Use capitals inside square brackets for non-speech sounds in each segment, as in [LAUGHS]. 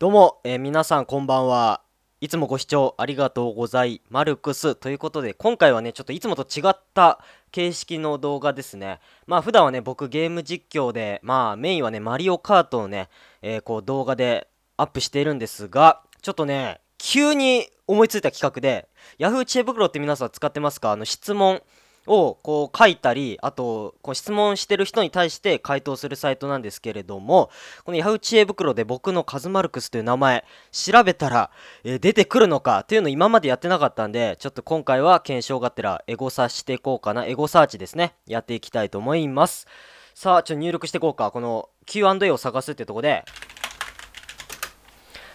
どうも、えー、皆さんこんばんは。いつもご視聴ありがとうございマルクスということで、今回はね、ちょっといつもと違った形式の動画ですね。まあ普段はね、僕ゲーム実況で、まあメインはね、マリオカートをね、えー、こう動画でアップしているんですが、ちょっとね、急に思いついた企画で、Yahoo 知恵袋って皆さん使ってますかあの質問をこう書いたりあとこう質問してる人に対して回答するサイトなんですけれどもこのヤ a h 知恵袋で僕のカズマルクスという名前調べたら、えー、出てくるのかというのを今までやってなかったんでちょっと今回は検証がてらエゴサしていこうかなエゴサーチですねやっていきたいと思いますさあちょっと入力していこうかこの Q&A を探すってとこで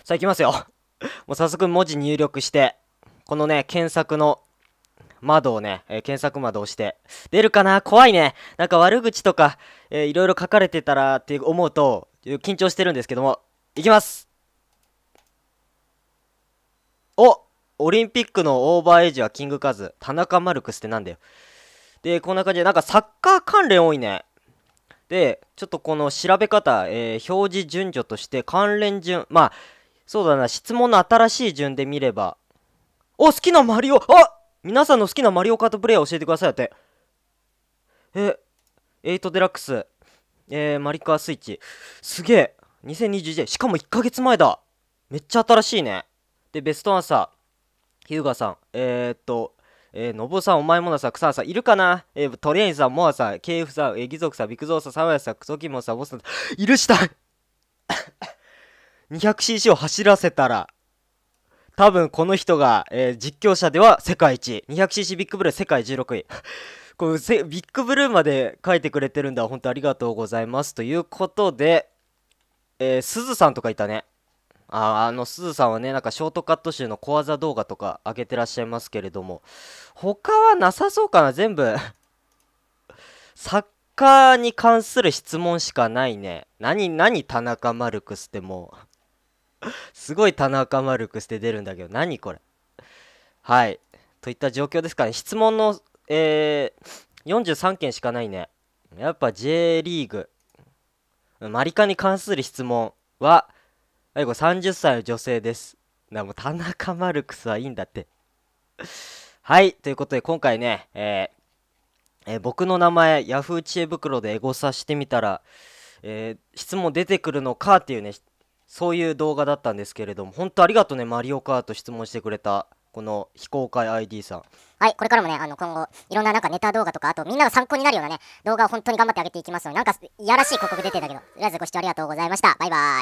さあ行きますよもう早速文字入力してこのね検索の窓をね、えー、検索窓を押して、出るかな怖いね。なんか悪口とか、えー、いろいろ書かれてたらって思うと、緊張してるんですけども、いきますおオリンピックのオーバーエイジはキングカズ。田中マルクスってなんだよ。で、こんな感じで、なんかサッカー関連多いね。で、ちょっとこの調べ方、えー、表示順序として関連順、まあ、そうだな、質問の新しい順で見れば、お、好きなマリオ、あ皆さんの好きなマリオカートプレイヤー教えてくださいって。え、8デラックス。えー、マリカースイッチ。すげえ。2021しかも1ヶ月前だ。めっちゃ新しいね。で、ベストアンサー。ヒューガさん。えー、っと、えー、のぼさん、お前もなさ、ンさん、いるかなえー、トレインさん、モアさん、ケイフさん、エギゾクさん、ビクゾウさん、サワヤさん、クソキモさん、ボスさん、いるした 200cc [COUGHS] を走らせたら、多分この人が、えー、実況者では世界一 200cc ビッグブルー世界16位 [LAUGHS] こうせビッグブルーまで書いてくれてるんだ本当ありがとうございますということで、えー、すずさんとかいたねああのすずさんはねなんかショートカット集の小技動画とか上げてらっしゃいますけれども他はなさそうかな全部 [LAUGHS] サッカーに関する質問しかないね何何田中マルクスってもうすごい田中マルクスで出るんだけど、何これ。はい。といった状況ですかね。質問の、えー、43件しかないね。やっぱ J リーグ、マリカに関する質問は、最後30歳の女性です。な、もう田中マルクスはいいんだって。はい。ということで、今回ね、えーえー、僕の名前、ヤフー知恵袋でエゴサしてみたら、えー、質問出てくるのかっていうね、そういう動画だったんですけれども、本当ありがとうね、マリオカート質問してくれた、この非公開 ID さん。はい、これからもね、あの、今後、いろんななんかネタ動画とか、あとみんなの参考になるようなね、動画を本当に頑張ってあげていきますので、なんか、いやらしい広告出てたけど、とりあえずご視聴ありがとうございました。バイバーイ。